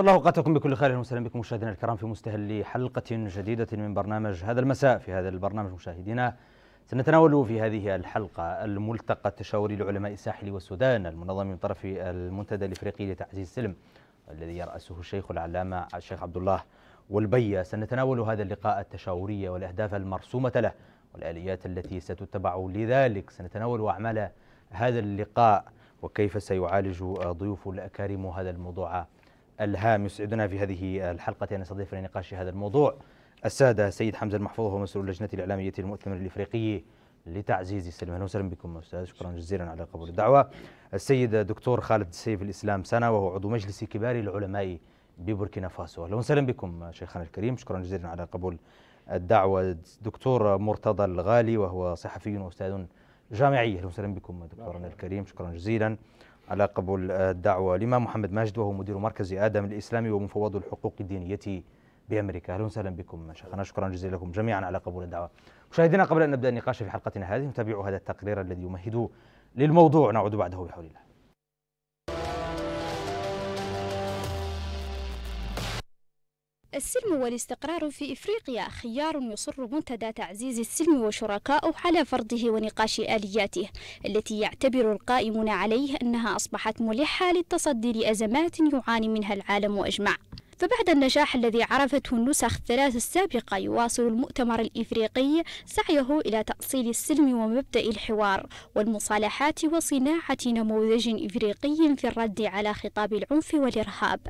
الله أوقاتكم بكل خير وسهلا بكم مشاهدينا الكرام في مستهل حلقة جديدة من برنامج هذا المساء في هذا البرنامج مشاهدينا سنتناول في هذه الحلقة الملتقى التشاوري لعلماء الساحل والسودان المنظم من طرف المنتدى الإفريقي لتعزيز السلم الذي يرأسه الشيخ العلامة الشيخ عبد الله والبية سنتناول هذا اللقاء التشاوري والأهداف المرسومة له والآليات التي ستتبع لذلك سنتناول أعمال هذا اللقاء وكيف سيعالج ضيوف الأكارم هذا الموضوع الهام يسعدنا في هذه الحلقة أن نستضيف لنقاش هذا الموضوع السادة سيد حمزة المحفوظ هو مسؤول اللجنة الإعلامية المؤتمر الإفريقي لتعزيز السلم اهلا وسهلا بكم استاذ شكرا جزيلا على قبول الدعوه السيد دكتور خالد سيف الاسلام سنه وهو عضو مجلس كبار العلماء ببوركينا فاسو اهلا وسهلا بكم شيخنا الكريم شكرا جزيلا على قبول الدعوه دكتور مرتضى الغالي وهو صحفي واستاذ جامعي اهلا وسهلا بكم دكتورنا الكريم شكرا جزيلا على قبول الدعوة لما محمد ماجد وهو مدير مركز آدم الإسلامي ومفوض الحقوق الدينية بأمريكا أهلا وسهلا بكم شيخنا شكرا جزيلا لكم جميعا على قبول الدعوة مشاهدينا قبل أن نبدأ النقاش في حلقتنا هذه نتابع هذا التقرير الذي يمهد للموضوع نعود بعده بحول الله السلم والاستقرار في إفريقيا خيار يصر منتدى تعزيز السلم وشركائه على فرضه ونقاش آلياته التي يعتبر القائمون عليه أنها أصبحت ملحة للتصدي لأزمات يعاني منها العالم أجمع فبعد النجاح الذي عرفته النسخ الثلاث السابقة يواصل المؤتمر الإفريقي سعيه إلى تأصيل السلم ومبدأ الحوار والمصالحات وصناعة نموذج إفريقي في الرد على خطاب العنف والإرهاب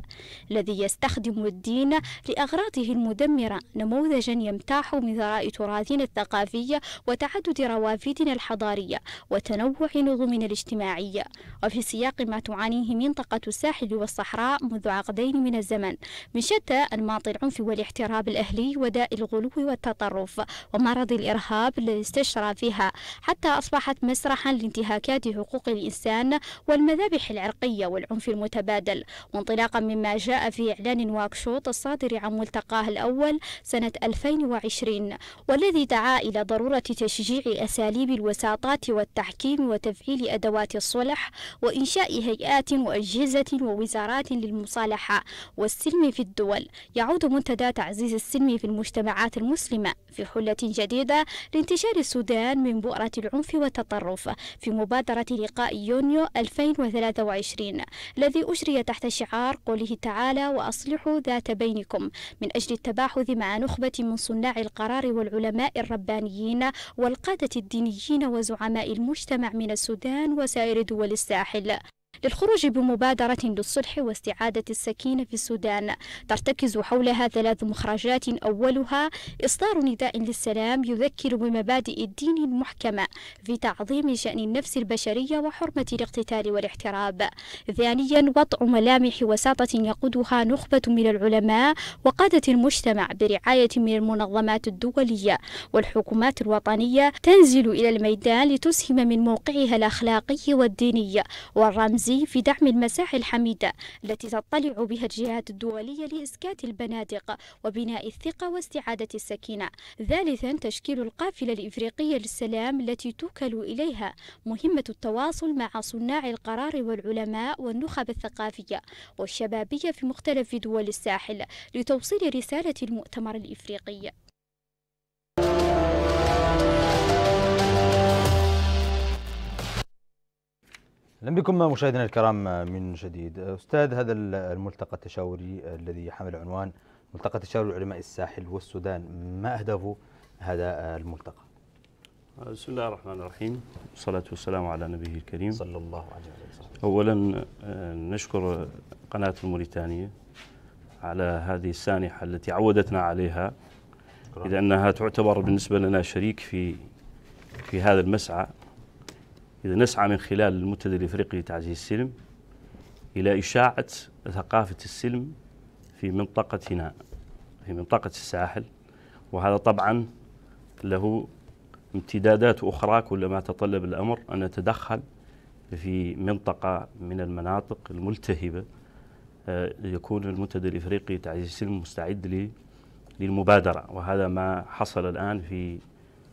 الذي يستخدم الدين لأغراضه المدمرة نموذجا يمتاح من ثراء تراثنا الثقافي وتعدد روافدنا الحضارية وتنوع نظمنا الاجتماعية وفي سياق ما تعانيه منطقة الساحل والصحراء منذ عقدين من الزمن من شتى أنماط العنف والاحتراب الأهلي وداء الغلو والتطرف ومرض الإرهاب الذي استشرى فيها حتى أصبحت مسرحا لانتهاكات حقوق الإنسان والمذابح العرقية والعنف المتبادل وانطلاقا مما جاء في إعلان واكشوط الصادر عن ملتقاه الأول سنة 2020 والذي دعا إلى ضرورة تشجيع أساليب الوساطات والتحكيم وتفعيل أدوات الصلح وإنشاء هيئات وأجهزة ووزارات للمصالحة والسلم مختلف الدول يعود منتدى تعزيز السلم في المجتمعات المسلمة في حلة جديدة لانتشار السودان من بؤرة العنف والتطرف في مبادرة لقاء يونيو 2023 الذي أجري تحت شعار قوله تعالى وأصلحوا ذات بينكم من أجل التباحث مع نخبة من صناع القرار والعلماء الربانيين والقادة الدينيين وزعماء المجتمع من السودان وسائر دول الساحل للخروج بمبادرة للصلح واستعادة السكينة في السودان ترتكز حولها ثلاث مخرجات أولها إصدار نداء للسلام يذكر بمبادئ الدين المحكمة في تعظيم شأن النفس البشرية وحرمة الاقتتال والاحتراب ثانيا وضع ملامح وساطة يقودها نخبة من العلماء وقادة المجتمع برعاية من المنظمات الدولية والحكومات الوطنية تنزل إلى الميدان لتسهم من موقعها الأخلاقي والديني والرمز الرمزي في دعم المساحي الحميدة التي تطلع بها الجهات الدولية لإسكات البنادق وبناء الثقة واستعادة السكينة ثالثا تشكيل القافلة الإفريقية للسلام التي توكل إليها مهمة التواصل مع صناع القرار والعلماء والنخب الثقافية والشبابية في مختلف دول الساحل لتوصيل رسالة المؤتمر الإفريقي اهلا بكم مشاهدينا الكرام آه، من جديد آه، استاذ هذا الملتقى التشاوري الذي حمل عنوان ملتقى تشاور علماء الساحل والسودان ما اهداف هذا آه، الملتقى بسم الله الرحمن الرحيم والصلاة والسلام على نبيه الكريم صلى الله عليه وسلم أولا نشكر قناة الموريتانية على هذه السانحة التي عودتنا عليها لانها أنها تعتبر بالنسبة لنا شريك في في هذا المسعى إذا نسعى من خلال المنتدى الإفريقي لتعزيز السلم إلى إشاعة ثقافة السلم في منطقتنا في منطقة الساحل وهذا طبعا له امتدادات أخرى كلما تطلب الأمر أن نتدخل في منطقة من المناطق الملتهبة آه، يكون المنتدى الإفريقي لتعزيز السلم مستعد للمبادرة وهذا ما حصل الآن في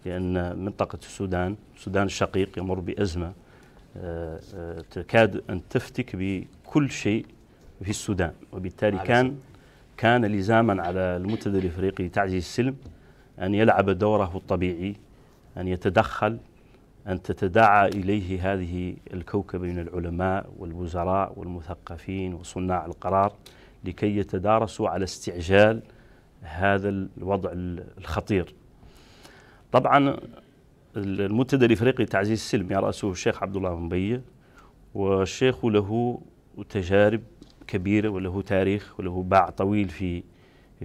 لأن منطقة السودان السودان الشقيق يمر بأزمة آه، آه، تكاد أن تفتك بكل شيء في السودان وبالتالي كان كان لزاما على المنتدى الإفريقي لتعزيز السلم أن يلعب دوره الطبيعي أن يتدخل أن تتداعى إليه هذه الكوكبة من العلماء والوزراء والمثقفين وصناع القرار لكي يتدارسوا على استعجال هذا الوضع الخطير طبعا المنتدى الافريقي لتعزيز السلم يراسه يعني الشيخ عبد الله بنبيه والشيخ له تجارب كبيره وله تاريخ وله باع طويل في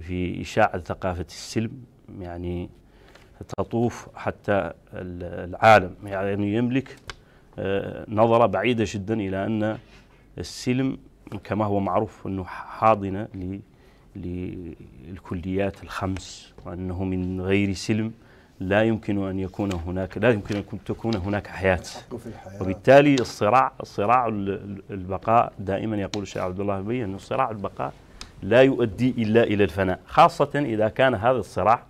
في اشاعه ثقافه السلم يعني تطوف حتى العالم يعني يملك آه، نظره بعيده جدا الى ان السلم كما هو معروف انه حاضنه للكليات الخمس وانه من غير سلم لا يمكن أن يكون هناك لا يمكن أن تكون هناك حياة وبالتالي الصراع الصراع البقاء دائما يقول الشيخ عبد الله بي أن صراع البقاء لا يؤدي إلا إلى الفناء خاصة إذا كان هذا الصراع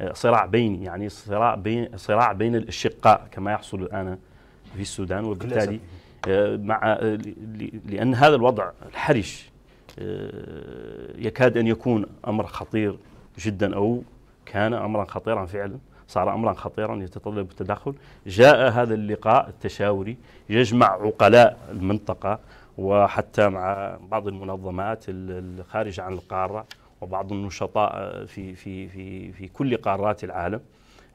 آه، صراع بيني يعني صراع بين صراع بين الاشقاء كما يحصل الآن في السودان وبالتالي آه، مع آه، لأن هذا الوضع الحرج يكاد أن يكون أمر خطير جدا أو كان أمرا خطيرا فعلا صار أمرا خطيرا يتطلب التدخل جاء هذا اللقاء التشاوري يجمع عقلاء المنطقة وحتى مع بعض المنظمات الخارجة عن القارة وبعض النشطاء آه، في في في في كل قارات العالم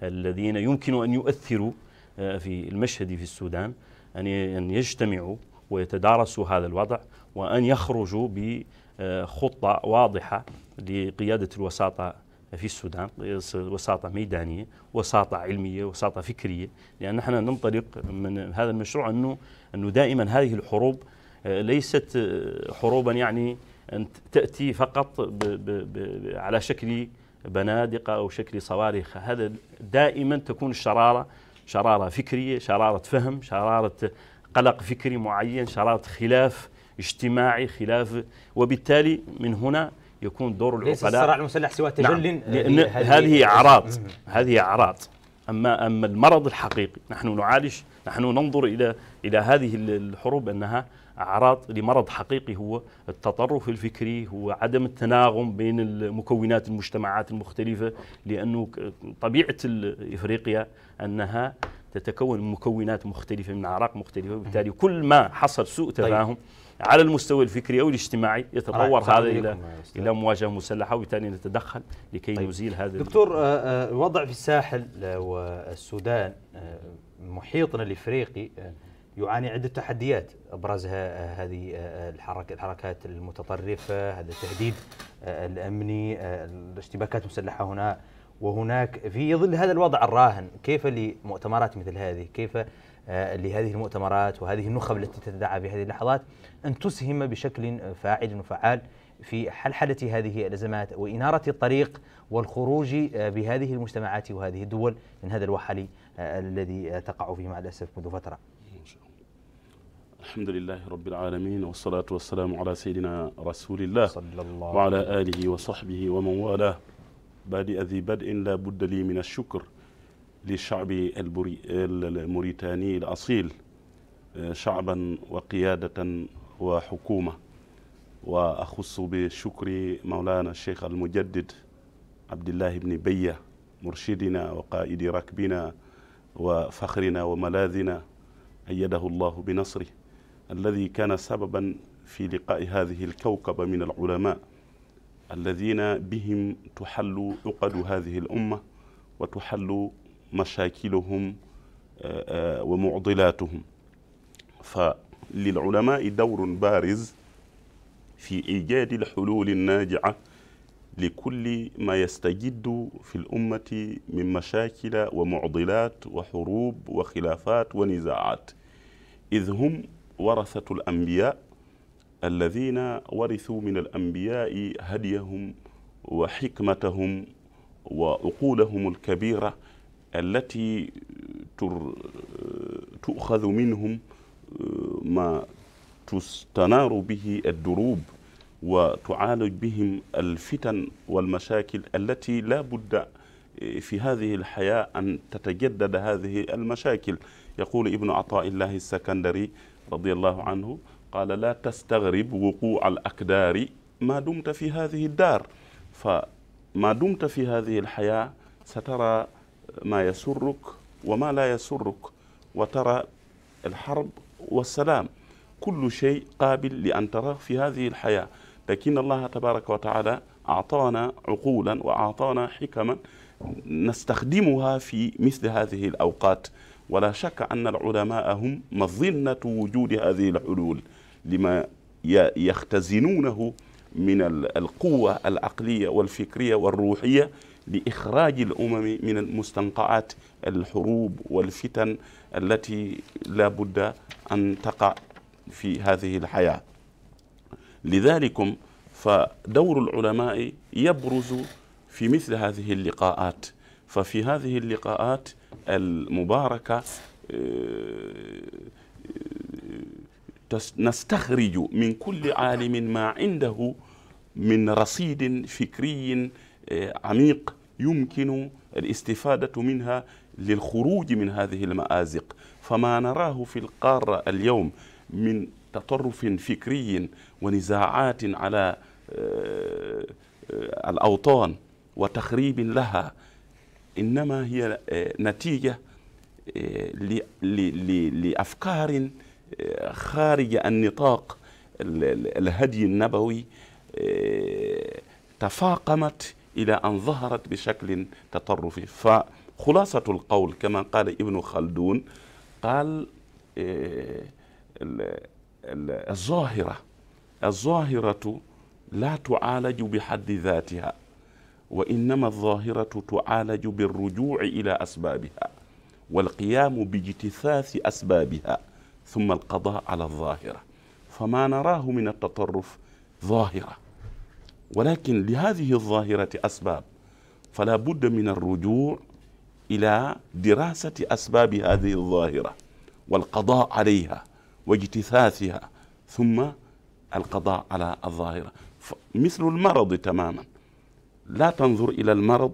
الذين يمكن ان يؤثروا آه، في المشهد في السودان ان ان يجتمعوا ويتدارسوا هذا الوضع وان يخرجوا بخطه واضحه لقياده الوساطه في السودان وساطة ميدانية وساطة علمية وساطة فكرية لأن نحن ننطلق من هذا المشروع أنه, أنه دائما هذه الحروب آه، ليست آه، حروبا يعني أن تأتي فقط ب ب ب على شكل بنادق أو شكل صواريخ هذا دائما تكون الشرارة شرارة فكرية شرارة فهم شرارة قلق فكري معين شرارة خلاف اجتماعي خلاف وبالتالي من هنا يكون دور العقلاء ليس الصراع المسلح سوى نعم. تجل نعم لأن هذه أعراض هذه أعراض أما أما المرض الحقيقي نحن نعالج نحن ننظر إلى إلى هذه الحروب أنها أعراض لمرض حقيقي هو التطرف الفكري هو عدم التناغم بين المكونات المجتمعات المختلفة لأنه طبيعة إفريقيا أنها تتكون من مكونات مختلفة من أعراق مختلفة وبالتالي كل ما حصل سوء طيب. تفاهم طيب. على المستوى الفكري أو الاجتماعي يتطور هذا إلى إلى مواجهة مسلحة وبالتالي نتدخل لكي طيب. نزيل هذا دكتور الوضع آه، آه، في الساحل آه، والسودان محيطنا الإفريقي يعاني عدة تحديات أبرزها هذه الحركة الحركات المتطرفة هذا التهديد الأمني الاشتباكات المسلحة هنا وهناك في ظل هذا الوضع الراهن كيف لمؤتمرات مثل هذه كيف لهذه المؤتمرات وهذه النخب التي تتدعى في هذه اللحظات أن تسهم بشكل فاعل وفعال في حلحلة هذه الأزمات وإنارة الطريق والخروج بهذه المجتمعات وهذه الدول من هذا الوحل آه، الذي تقع فيه مع الأسف منذ فترة الحمد لله رب العالمين والصلاة والسلام على سيدنا رسول الله, صلى الله وعلى آله وصحبه ومن والاه بادئ ذي بدء لا بد لي من الشكر للشعب الموريتاني الأصيل آه، شعبا وقيادة وحكومة وأخص بشكر مولانا الشيخ المجدد عبد الله بن بية مرشدنا وقائد ركبنا وفخرنا وملاذنا أيده الله بنصره الذي كان سببا في لقاء هذه الكوكبة من العلماء الذين بهم تحل عقد هذه الأمة وتحل مشاكلهم آه، آه، ومعضلاتهم ف للعلماء دور بارز في إيجاد الحلول الناجعة لكل ما يستجد في الأمة من مشاكل ومعضلات وحروب وخلافات ونزاعات إذ هم ورثة الأنبياء الذين ورثوا من الأنبياء هديهم وحكمتهم وعقولهم الكبيرة التي تؤخذ منهم ما تستنار به الدروب وتعالج بهم الفتن والمشاكل التي لا بد في هذه الحياة أن تتجدد هذه المشاكل يقول ابن عطاء الله السكندري رضي الله عنه قال لا تستغرب وقوع الأكدار ما دمت في هذه الدار فما دمت في هذه الحياة سترى ما يسرك وما لا يسرك وترى الحرب والسلام كل شيء قابل لأن تراه في هذه الحياة لكن الله تبارك وتعالى أعطانا عقولا وأعطانا حكما نستخدمها في مثل هذه الأوقات ولا شك أن العلماء هم مظنة وجود هذه الحلول لما يختزنونه من القوة العقلية والفكرية والروحية لإخراج الأمم من مستنقعات الحروب والفتن التي لا بد أن تقع في هذه الحياة لذلكم فدور العلماء يبرز في مثل هذه اللقاءات ففي هذه اللقاءات المباركة آه، نستخرج من كل عالم ما عنده من رصيد فكري آه، عميق يمكن الاستفادة منها للخروج من هذه المآزق فما نراه في القارة اليوم من تطرف فكري ونزاعات على آه، آه، الأوطان وتخريب لها إنما هي آه، نتيجة لأفكار خارج النطاق الهدي النبوي تفاقمت إلى أن ظهرت بشكل تطرفي فخلاصة القول كما قال ابن خلدون قال آه، الظاهرة الظاهرة لا تعالج بحد ذاتها وإنما الظاهرة تعالج بالرجوع إلى أسبابها والقيام باجتثاث أسبابها ثم القضاء على الظاهرة فما نراه من التطرف ظاهره ولكن لهذه الظاهرة أسباب فلا بد من الرجوع إلى دراسة أسباب هذه الظاهرة والقضاء عليها واجتثاثها ثم القضاء على الظاهرة مثل المرض تماما لا تنظر إلى المرض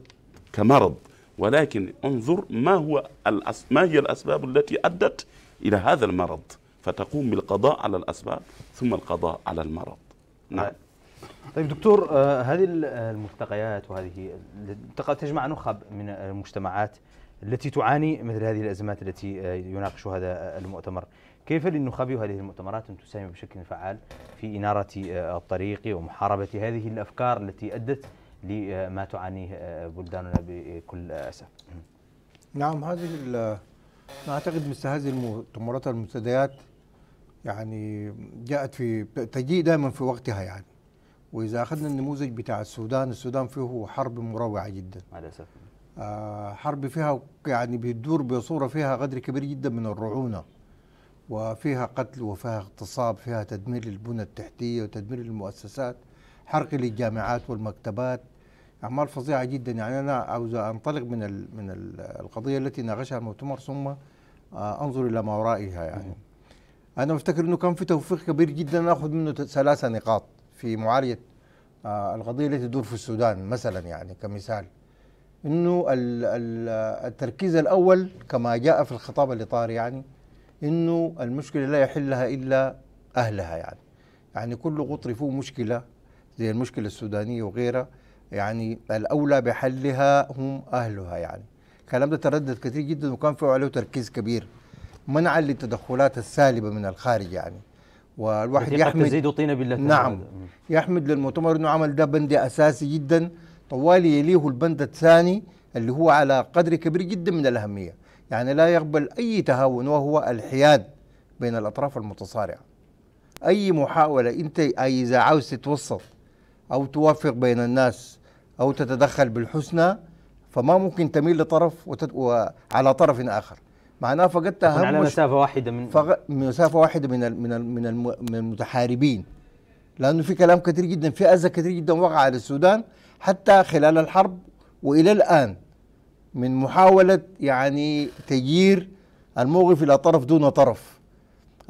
كمرض ولكن انظر ما هو الأس... ما هي الأسباب التي أدت إلى هذا المرض فتقوم بالقضاء على الأسباب ثم القضاء على المرض نعم طيب دكتور آه، هذه آه، الملتقيات وهذه تجمع نخب من المجتمعات التي تعاني مثل هذه الازمات التي آه، يناقش هذا المؤتمر كيف للنخب وهذه المؤتمرات ان تساهم بشكل فعال في اناره الطريق ومحاربه هذه الافكار التي ادت لما تعانيه بلداننا بكل اسف نعم هذه اعتقد مثل هذه المؤتمرات المنتديات يعني جاءت في تجيء دائما في وقتها يعني واذا اخذنا النموذج بتاع السودان السودان فيه حرب مروعه جدا مع الاسف آه حرب فيها يعني بتدور بصوره فيها قدر كبير جدا من الرعونه وفيها قتل وفيها اغتصاب فيها تدمير للبنى التحتيه وتدمير للمؤسسات حرق للجامعات والمكتبات اعمال فظيعه جدا يعني انا عاوز انطلق من الـ من الـ القضيه التي ناقشها المؤتمر ثم آه انظر الى ما ورائها يعني انا افتكر انه كان في توفيق كبير جدا ناخذ منه ثلاثه نقاط في معالجه آه، القضيه التي تدور في السودان مثلا يعني كمثال انه التركيز الاول كما جاء في الخطاب الاطار يعني انه المشكله لا يحلها الا اهلها يعني يعني كل قطر فيه مشكله زي المشكله السودانيه وغيرها يعني الاولى بحلها هم اهلها يعني الكلام ده تردد كثير جدا وكان فيه عليه تركيز كبير منعا للتدخلات السالبه من الخارج يعني والواحد يحمد تزيد طين بالله نعم يحمد للمؤتمر انه عمل ده بند اساسي جدا طوالي يليه البند الثاني اللي هو على قدر كبير جدا من الاهميه يعني لا يقبل اي تهاون وهو الحياد بين الاطراف المتصارعه اي محاوله انت اي اذا عاوز تتوسط او توافق بين الناس او تتدخل بالحسنى فما ممكن تميل لطرف وعلى طرف اخر معناها فقدت اهم يعني على مسافه واحده من فق... مسافه واحده من ال... من ال... من, الم... من المتحاربين لانه في كلام كثير جدا في اذى كثير جدا وقع على السودان حتى خلال الحرب والى الان من محاوله يعني تغيير الموقف الى طرف دون طرف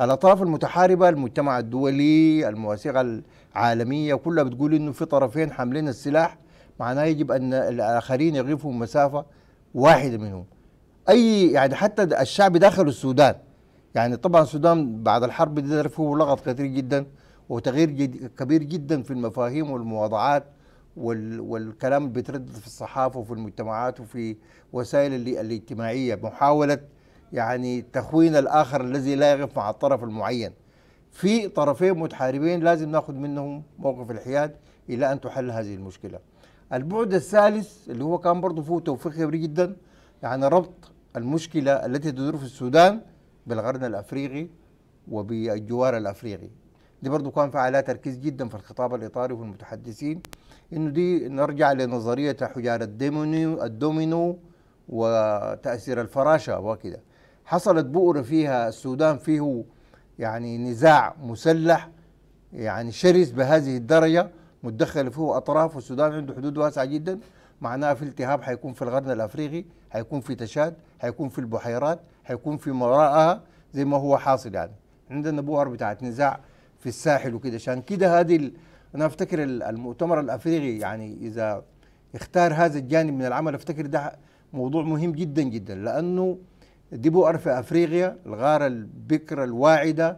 الاطراف المتحاربه المجتمع الدولي المواثيق العالميه كلها بتقول انه في طرفين حاملين السلاح معناه يجب ان الاخرين يغيفوا مسافه واحده منهم اي يعني حتى الشعب داخل السودان يعني طبعا السودان بعد الحرب دي ظرف فيه لغط كثير جدا وتغيير جد كبير جدا في المفاهيم والمواضعات وال والكلام اللي بيتردد في الصحافه وفي المجتمعات وفي وسائل اللي الاجتماعيه محاوله يعني تخوين الاخر الذي لا يقف مع الطرف المعين في طرفين متحاربين لازم ناخذ منهم موقف الحياد الى ان تحل هذه المشكله البعد الثالث اللي هو كان برضه فيه توفيق كبير جدا يعني ربط المشكلة التي تدور في السودان بالغرن الأفريقي وبالجوار الأفريقي دي برضو كان فعلها تركيز جدا في الخطاب الإطاري والمتحدثين المتحدثين إنه دي نرجع لنظرية حجارة الدومينو, الدومينو وتأثير الفراشة وكده حصلت بؤرة فيها السودان فيه يعني نزاع مسلح يعني شرس بهذه الدرجة متدخل فيه أطراف والسودان عنده حدود واسعة جدا معناها في التهاب حيكون في الغرن الافريقي حيكون في تشاد حيكون في البحيرات حيكون في وراءها زي ما هو حاصل يعني عندنا بؤر بتاعت نزاع في الساحل وكده عشان كده هذه ال... انا افتكر المؤتمر الافريقي يعني اذا اختار هذا الجانب من العمل افتكر ده موضوع مهم جدا جدا لانه دي بؤر في افريقيا الغاره البكره الواعده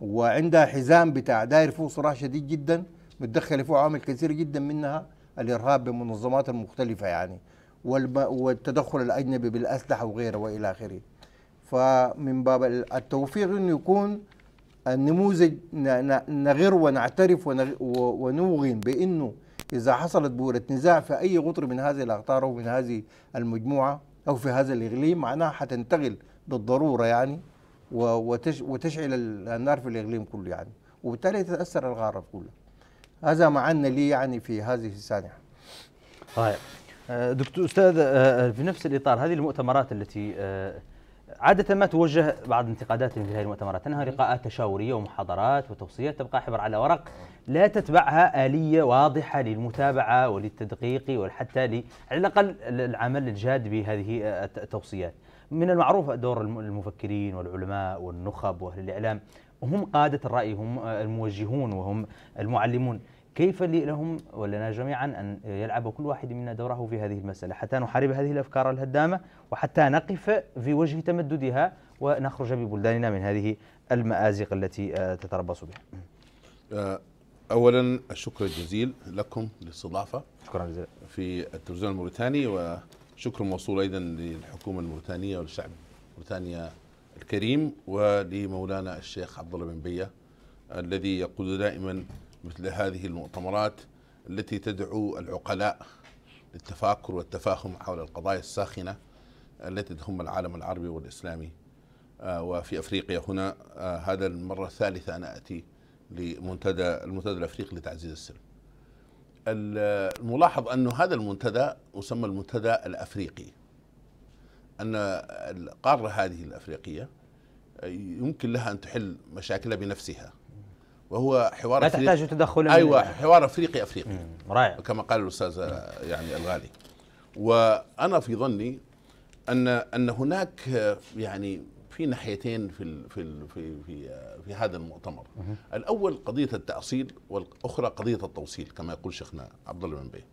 وعندها حزام بتاع داير فيه صراع شديد جدا متدخل فيه عوامل كثيره جدا منها الارهاب بمنظمات مختلفه يعني والتدخل الاجنبي بالاسلحه وغيره والى اخره فمن باب التوفيق انه يكون النموذج نغر ونعترف ونوغن بانه اذا حصلت بوره نزاع في اي قطر من هذه الاقطار او من هذه المجموعه او في هذا الاقليم معناها حتنتقل بالضروره يعني وتشعل النار في الاقليم كله يعني وبالتالي تتاثر الغاره كلها هذا ما لي يعني في هذه السانحه. طيب آه، دكتور استاذ آه، آه، في نفس الاطار هذه المؤتمرات التي عادة ما توجه بعض انتقادات في هذه المؤتمرات أنها لقاءات تشاورية ومحاضرات وتوصيات تبقى حبر على ورق لا تتبعها آلية واضحة للمتابعة وللتدقيق وحتى على الأقل العمل الجاد بهذه التوصيات من المعروف دور المفكرين والعلماء والنخب وأهل الإعلام هم قادة الرأي هم آه، الموجهون وهم المعلمون كيف لهم ولنا جميعا أن يلعب كل واحد منا دوره في هذه المسألة حتى نحارب هذه الأفكار الهدامة وحتى نقف في وجه تمددها ونخرج ببلداننا من هذه المآزق التي آه، تتربص بها آه، أولا الشكر الجزيل لكم للاستضافة شكرا جزيلا في التلفزيون الموريتاني وشكر موصول أيضا للحكومة الموريتانية والشعب موريتانيا الكريم ولمولانا الشيخ عبد الله بن بيه الذي يقود دائما مثل هذه المؤتمرات التي تدعو العقلاء للتفاكر والتفاهم حول القضايا الساخنه التي تهم العالم العربي والاسلامي آه، وفي افريقيا هنا آه، هذا المره الثالثه انا اتي لمنتدى المنتدى الافريقي لتعزيز السلم. الملاحظ انه هذا المنتدى يسمى المنتدى الافريقي أن القارة هذه الأفريقية يمكن لها أن تحل مشاكلها بنفسها وهو حوار لا تحتاج تدخل أيوة حوار أفريقي أفريقي رائع كما قال الأستاذ يعني الغالي وأنا في ظني أن أن هناك يعني في ناحيتين في في في في, في هذا المؤتمر الاول قضيه التاصيل والاخرى قضيه التوصيل كما يقول شيخنا عبد الله بن بيه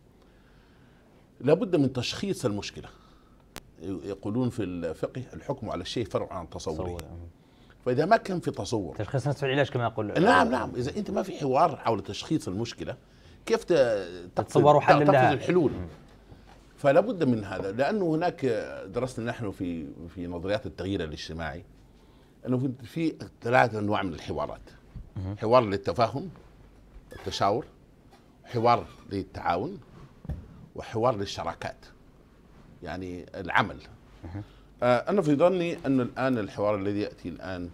لابد من تشخيص المشكله يقولون في الفقه الحكم على الشيء فرع عن تصوره فاذا ما كان في تصور تشخيص نفس العلاج كما يقول نعم نعم اذا انت ما في حوار حول تشخيص المشكله كيف تتصور حل لها الحلول فلا بد من هذا لانه هناك درسنا نحن في في نظريات التغيير الاجتماعي انه في ثلاث انواع من الحوارات حوار للتفاهم التشاور حوار للتعاون وحوار للشراكات يعني العمل آه، أنا في ظني أن الآن الحوار الذي يأتي الآن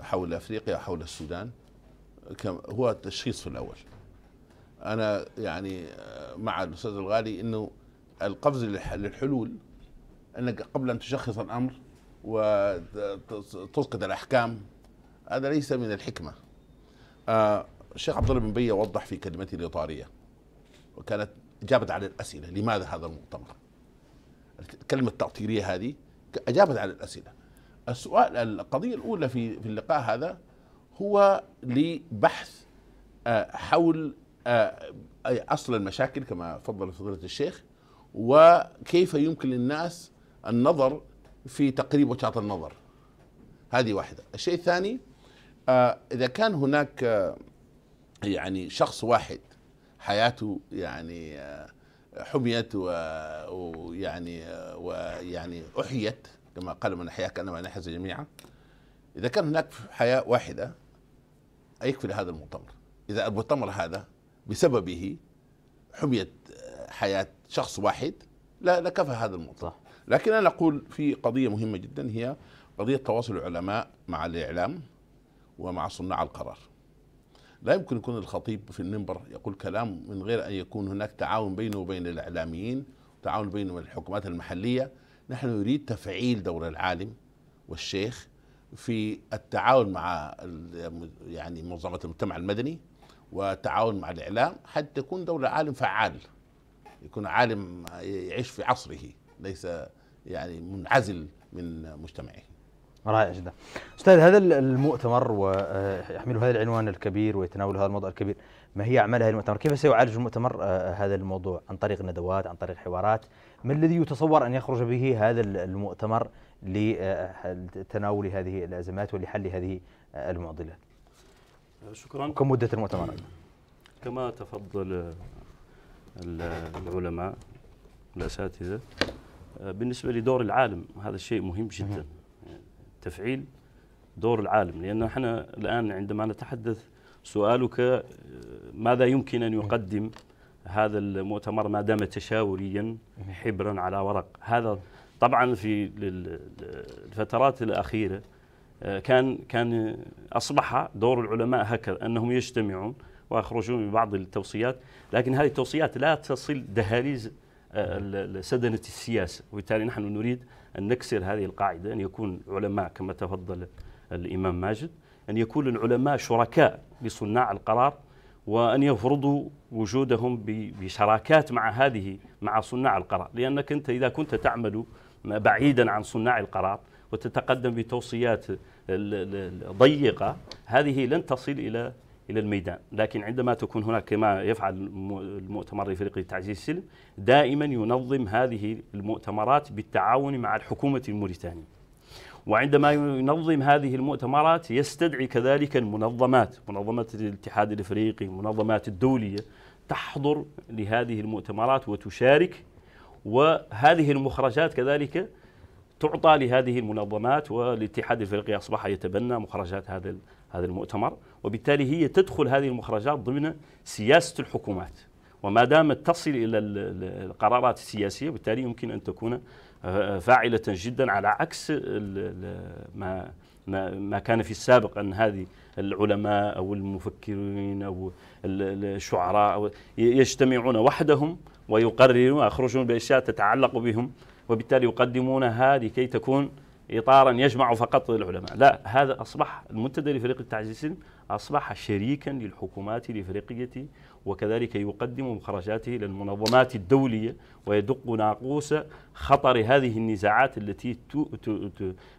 حول أفريقيا حول السودان هو التشخيص في الأول أنا يعني آه، مع الأستاذ الغالي أنه القفز للحلول أنك قبل أن تشخص الأمر وتسقط الأحكام هذا ليس من الحكمة آه، الشيخ عبد الله بن بيه وضح في كلمته الإطارية وكانت إجابة على الأسئلة لماذا هذا المؤتمر الكلمة التأطيرية هذه أجابت على الأسئلة السؤال القضية الأولى في في اللقاء هذا هو لبحث آه، حول آه، أصل المشاكل كما فضل فضيلة الشيخ وكيف يمكن للناس النظر في تقريب وجهات النظر هذه واحدة الشيء الثاني آه، إذا كان هناك يعني شخص واحد حياته يعني حميت ويعني ويعني احيت كما قال من احيا كانما نحيا جميعا اذا كان هناك حياه واحده ايكفي لهذا المؤتمر اذا المؤتمر هذا بسببه حميت حياه شخص واحد لا لكفى هذا المؤتمر لكن انا اقول في قضيه مهمه جدا هي قضيه تواصل العلماء مع الاعلام ومع صناع القرار لا يمكن يكون الخطيب في المنبر يقول كلام من غير أن يكون هناك تعاون بينه وبين الإعلاميين تعاون بينه وبين الحكومات المحلية نحن نريد تفعيل دور العالم والشيخ في التعاون مع يعني منظمات المجتمع المدني والتعاون مع الإعلام حتى يكون دور العالم فعال يكون عالم يعيش في عصره ليس يعني منعزل من مجتمعه رائع جدا استاذ هذا المؤتمر ويحمل آه، هذا العنوان الكبير ويتناول هذا الموضوع الكبير ما هي اعمال هذا المؤتمر كيف سيعالج المؤتمر آه، آه، هذا الموضوع عن طريق ندوات عن طريق حوارات ما الذي يتصور ان يخرج به هذا المؤتمر لتناول هذه الازمات ولحل هذه المعضلات شكرا كم مده المؤتمر كما تفضل العلماء الاساتذه بالنسبه لدور العالم هذا الشيء مهم جدا تفعيل دور العالم لأن احنا الآن عندما نتحدث سؤالك آه، ماذا يمكن أن يقدم هذا المؤتمر ما دام تشاوريا حبرا على ورق هذا طبعا في الفترات الأخيرة آه، كان كان أصبح دور العلماء هكذا أنهم يجتمعون ويخرجون ببعض التوصيات لكن هذه التوصيات لا تصل دهاليز آه، سدنة السياسة وبالتالي نحن نريد أن نكسر هذه القاعدة أن يكون العلماء كما تفضل الإمام ماجد أن يكون العلماء شركاء لصناع القرار وأن يفرضوا وجودهم بشراكات مع هذه مع صناع القرار لأنك أنت إذا كنت تعمل بعيدا عن صناع القرار وتتقدم بتوصيات ضيقة هذه لن تصل إلى إلى الميدان لكن عندما تكون هناك كما يفعل المؤتمر الإفريقي لتعزيز السلم دائما ينظم هذه المؤتمرات بالتعاون مع الحكومة الموريتانية وعندما ينظم هذه المؤتمرات يستدعي كذلك المنظمات منظمة الاتحاد الإفريقي المنظمات الدولية تحضر لهذه المؤتمرات وتشارك وهذه المخرجات كذلك تعطى لهذه المنظمات والاتحاد الافريقي اصبح يتبنى مخرجات هذا هذا المؤتمر وبالتالي هي تدخل هذه المخرجات ضمن سياسة الحكومات وما دامت تصل إلى القرارات السياسية بالتالي يمكن أن تكون آه، آه، فاعلة جدا على عكس ما ما كان في السابق أن هذه العلماء أو المفكرين أو الشعراء يجتمعون وحدهم ويقررون ويخرجون بأشياء تتعلق بهم وبالتالي يقدمونها لكي تكون إطارا يجمع فقط العلماء لا هذا أصبح المنتدى لفريق تعزيز السلم أصبح شريكا للحكومات الإفريقية وكذلك يقدم مخرجاته للمنظمات الدولية ويدق ناقوس خطر هذه النزاعات التي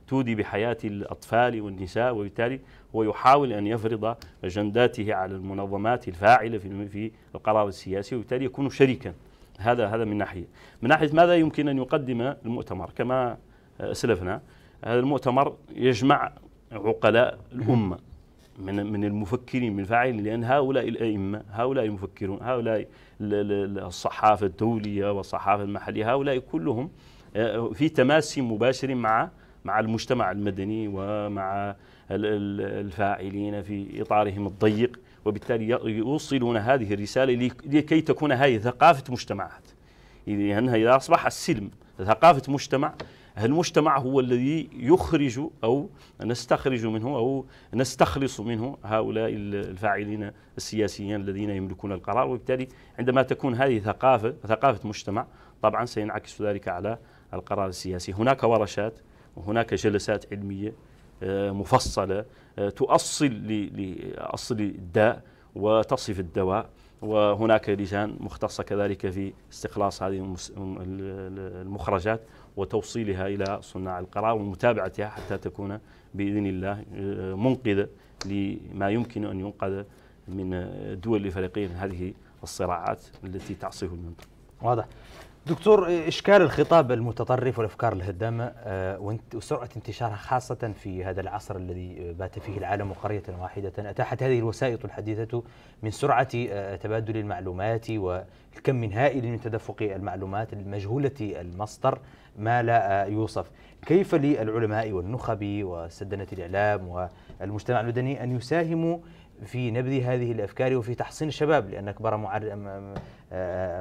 تودي بحياة الأطفال والنساء وبالتالي هو يحاول أن يفرض أجنداته على المنظمات الفاعلة في القرار السياسي وبالتالي يكون شريكا هذا هذا من ناحية من ناحية ماذا يمكن أن يقدم المؤتمر كما أسلفنا هذا المؤتمر يجمع عقلاء الأمة من من المفكرين من الفاعلين لأن هؤلاء الأئمة هؤلاء المفكرون هؤلاء الصحافة الدولية والصحافة المحلية هؤلاء كلهم آه، في تماس مباشر مع مع المجتمع المدني ومع الفاعلين في إطارهم الضيق وبالتالي يوصلون هذه الرسالة لكي تكون هذه ثقافة مجتمعات لأنها إذا أصبح السلم ثقافة مجتمع المجتمع هو الذي يخرج أو نستخرج منه أو نستخلص منه هؤلاء الفاعلين السياسيين الذين يملكون القرار وبالتالي عندما تكون هذه ثقافة ثقافة مجتمع طبعا سينعكس ذلك على القرار السياسي هناك ورشات وهناك جلسات علمية آه، مفصلة آه، تؤصل لأصل الداء وتصف الدواء وهناك لجان مختصة كذلك في استخلاص هذه المخرجات وتوصيلها إلى صناع القرار ومتابعتها حتى تكون بإذن الله آه، منقذة لما يمكن أن ينقذ من الدول الإفريقية من هذه الصراعات التي تعصف المنطقة واضح دكتور اشكال الخطاب المتطرف والافكار الهدامه آه، وسرعه انتشارها خاصه في هذا العصر الذي آه، بات فيه العالم قريه واحده اتاحت هذه الوسائط الحديثه من سرعه آه، تبادل المعلومات والكم من هائل من تدفق المعلومات المجهوله المصدر ما لا يوصف كيف للعلماء والنخب وسدنه الاعلام والمجتمع المدني ان يساهموا في نبذ هذه الافكار وفي تحصين الشباب لان اكبر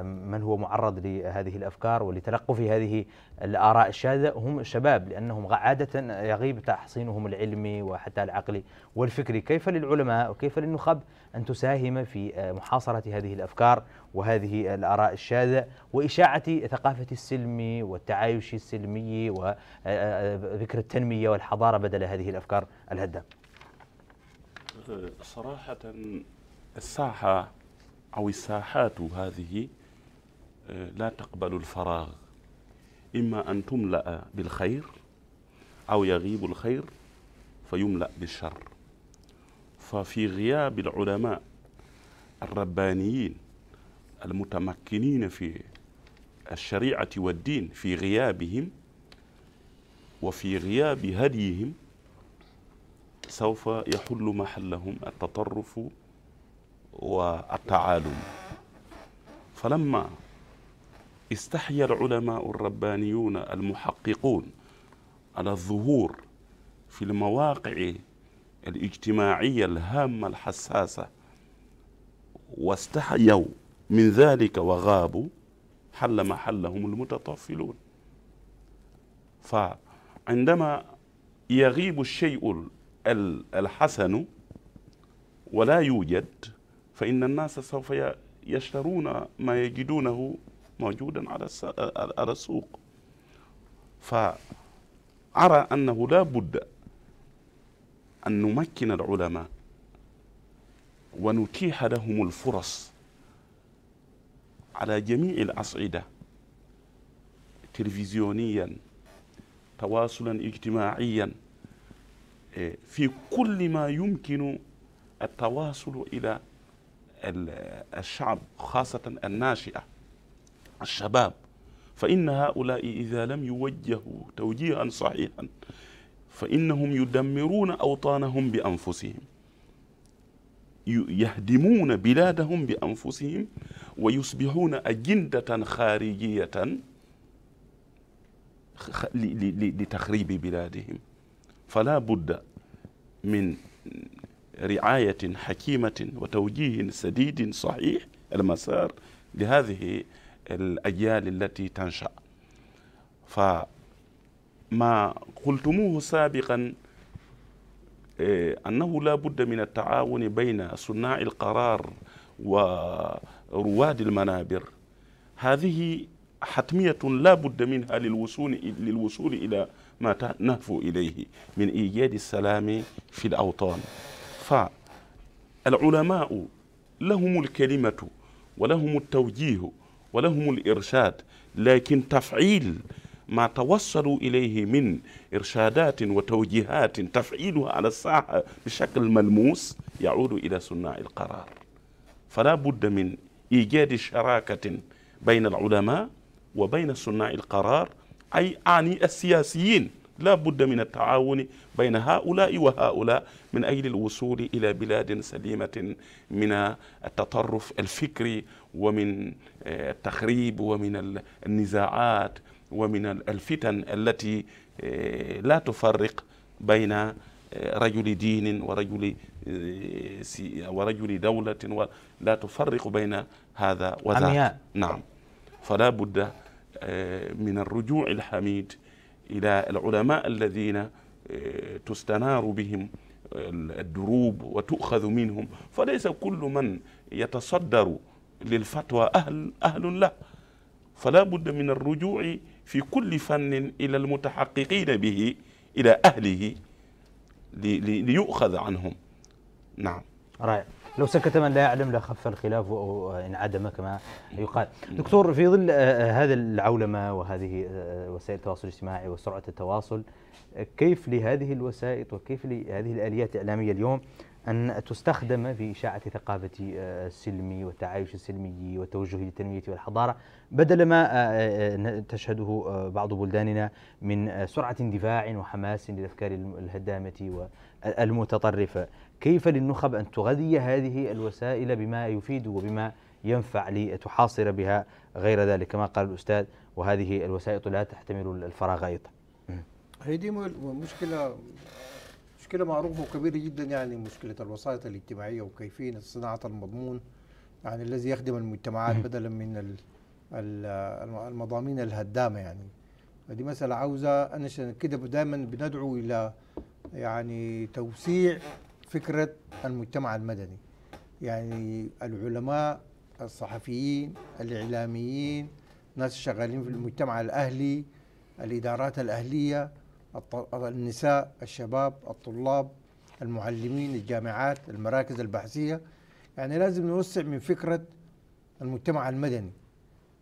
من هو معرض لهذه الافكار ولتلقف هذه الاراء الشاذه هم الشباب لانهم عاده يغيب تحصينهم العلمي وحتى العقلي والفكري كيف للعلماء وكيف للنخب ان تساهم في آه، محاصره هذه الافكار وهذه الاراء الشاذه واشاعه ثقافه السلم والتعايش السلمي وذكر آه، آه، التنميه والحضاره بدل هذه الافكار الهدامه صراحة الساحة أو الساحات هذه آه، لا تقبل الفراغ إما أن تملأ بالخير أو يغيب الخير فيملأ بالشر ففي غياب العلماء الربانيين المتمكنين في الشريعة والدين في غيابهم وفي غياب هديهم سوف يحل محلهم التطرف والتعالم فلما استحيا العلماء الربانيون المحققون على الظهور في المواقع الاجتماعية الهامة الحساسة واستحيوا من ذلك وغابوا حل محلهم المتطفلون فعندما يغيب الشيء الحسن ولا يوجد فإن الناس سوف يشترون ما يجدونه موجودا على على السوق فأرى أنه لا بد أن نمكن العلماء ونتيح لهم الفرص على جميع الأصعدة تلفزيونيا تواصلا اجتماعيا في كل ما يمكن التواصل إلى الشعب خاصة الناشئة الشباب فإن هؤلاء إذا لم يوجهوا توجيها صحيحا فإنهم يدمرون أوطانهم بأنفسهم يهدمون بلادهم بأنفسهم ويصبحون أجندة خارجية لتخريب بلادهم فلا بد من رعاية حكيمة وتوجيه سديد صحيح المسار لهذه الأجيال التي تنشأ فما قلتموه سابقا آه، أنه لا بد من التعاون بين صناع القرار ورواد المنابر هذه حتمية لا بد منها للوصول للوصول إلى ما نهفو إليه من إيجاد السلام في الأوطان فالعلماء لهم الكلمة ولهم التوجيه ولهم الإرشاد لكن تفعيل ما توصلوا إليه من إرشادات وتوجيهات تفعيلها على الساحة بشكل ملموس يعود إلى صناع القرار فلا بد من إيجاد شراكة بين العلماء وبين صناع القرار أي أعني السياسيين لا بد من التعاون بين هؤلاء وهؤلاء من أجل الوصول إلى بلاد سليمة من التطرف الفكري ومن آه، التخريب ومن النزاعات ومن الفتن التي آه، لا تفرق بين آه، رجل دين ورجل ورجل دولة ولا تفرق بين هذا وذاك نعم فلا بد من الرجوع الحميد إلى العلماء الذين آه، تستنار بهم آه، الدروب وتؤخذ منهم فليس كل من يتصدر للفتوى أهل, أهل له فلا بد من الرجوع في كل فن إلى المتحققين به إلى أهله ليؤخذ عنهم نعم رائع لو سكت من لا يعلم لخف الخلاف وانعدم كما يقال دكتور في ظل آه، آه، هذا العولمة وهذه آه، وسائل التواصل الاجتماعي وسرعة التواصل كيف لهذه الوسائط وكيف لهذه الآليات الإعلامية اليوم أن تستخدم في إشاعة ثقافة السلمي والتعايش السلمي وتوجه للتنمية والحضارة بدل ما تشهده بعض بلداننا من سرعة اندفاع وحماس للأفكار الهدامة والمتطرفة كيف للنخب أن تغذي هذه الوسائل بما يفيد وبما ينفع لتحاصر بها غير ذلك كما قال الأستاذ وهذه الوسائط لا تحتمل الفراغ أيضا هي دي مشكلة مشكلة معروفة وكبيرة جدا يعني مشكلة الوسائط الاجتماعية وكيفية صناعة المضمون يعني الذي يخدم المجتمعات بدلا من المضامين الهدامة يعني هذه مسألة عاوزة أنا كده دائما بندعو إلى يعني توسيع فكرة المجتمع المدني يعني العلماء الصحفيين الإعلاميين ناس شغالين في المجتمع الأهلي الإدارات الأهلية النساء الشباب الطلاب المعلمين الجامعات المراكز البحثية يعني لازم نوسع من فكرة المجتمع المدني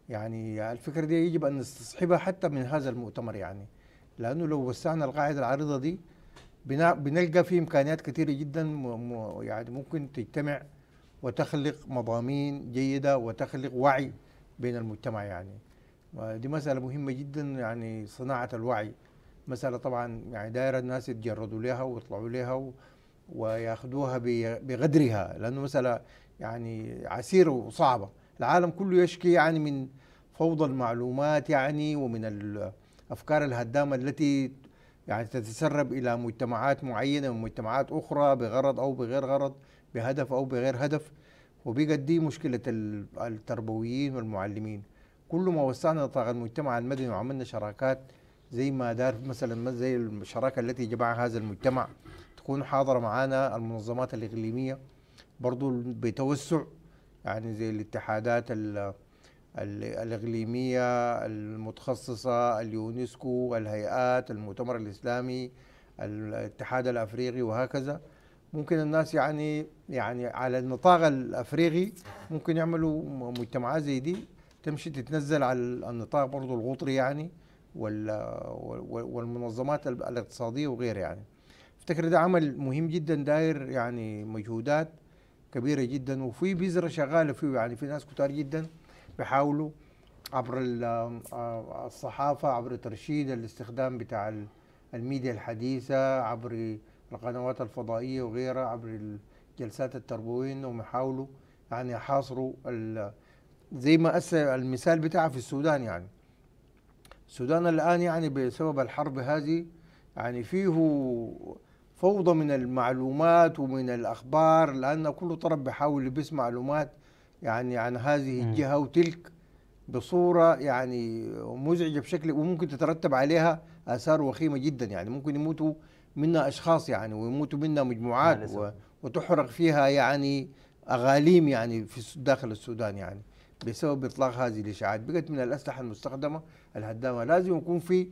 يعني الفكرة دي يجب أن نستصحبها حتى من هذا المؤتمر يعني لأنه لو وسعنا القاعدة العريضة دي بنلقى في امكانيات كثيره جدا يعني ممكن تجتمع وتخلق مضامين جيده وتخلق وعي بين المجتمع يعني دي مساله مهمه جدا يعني صناعه الوعي مساله طبعا يعني دايره الناس يتجردوا لها ويطلعوا لها وياخذوها بقدرها لانه مساله يعني عسيره وصعبه العالم كله يشكي يعني من فوضى المعلومات يعني ومن الافكار الهدامه التي يعني تتسرب إلى مجتمعات معينة ومجتمعات أخرى بغرض أو بغير غرض بهدف أو بغير هدف وبقت دي مشكلة التربويين والمعلمين كل ما وسعنا نطاق المجتمع المدني وعملنا شراكات زي ما دار مثلا زي الشراكة التي جمعها هذا المجتمع تكون حاضرة معنا المنظمات الإقليمية برضو بتوسع يعني زي الاتحادات الإقليمية المتخصصة اليونسكو الهيئات المؤتمر الإسلامي الاتحاد الأفريقي وهكذا ممكن الناس يعني يعني على النطاق الأفريقي ممكن يعملوا مجتمعات زي دي تمشي تتنزل على النطاق برضه القطري يعني والمنظمات الاقتصادية وغير يعني افتكر ده عمل مهم جدا داير يعني مجهودات كبيرة جدا وفي بذرة شغالة فيه يعني في ناس كتار جدا بيحاولوا عبر آه، الصحافه عبر ترشيد الاستخدام بتاع الميديا الحديثه عبر القنوات الفضائيه وغيرها عبر الجلسات التربوية انهم يحاولوا يعني يحاصروا زي ما أسأل المثال بتاعها في السودان يعني السودان الآن يعني بسبب الحرب هذه يعني فيه فوضى من المعلومات ومن الأخبار لأن كل طرف بيحاول يلبس معلومات يعني عن هذه الجهه وتلك بصوره يعني مزعجه بشكل وممكن تترتب عليها اثار وخيمه جدا يعني ممكن يموتوا منا اشخاص يعني ويموتوا منا مجموعات و... وتحرق فيها يعني اغاليم يعني في داخل السودان يعني بسبب اطلاق هذه الاشاعات بقت من الاسلحه المستخدمه الهدامه لازم يكون في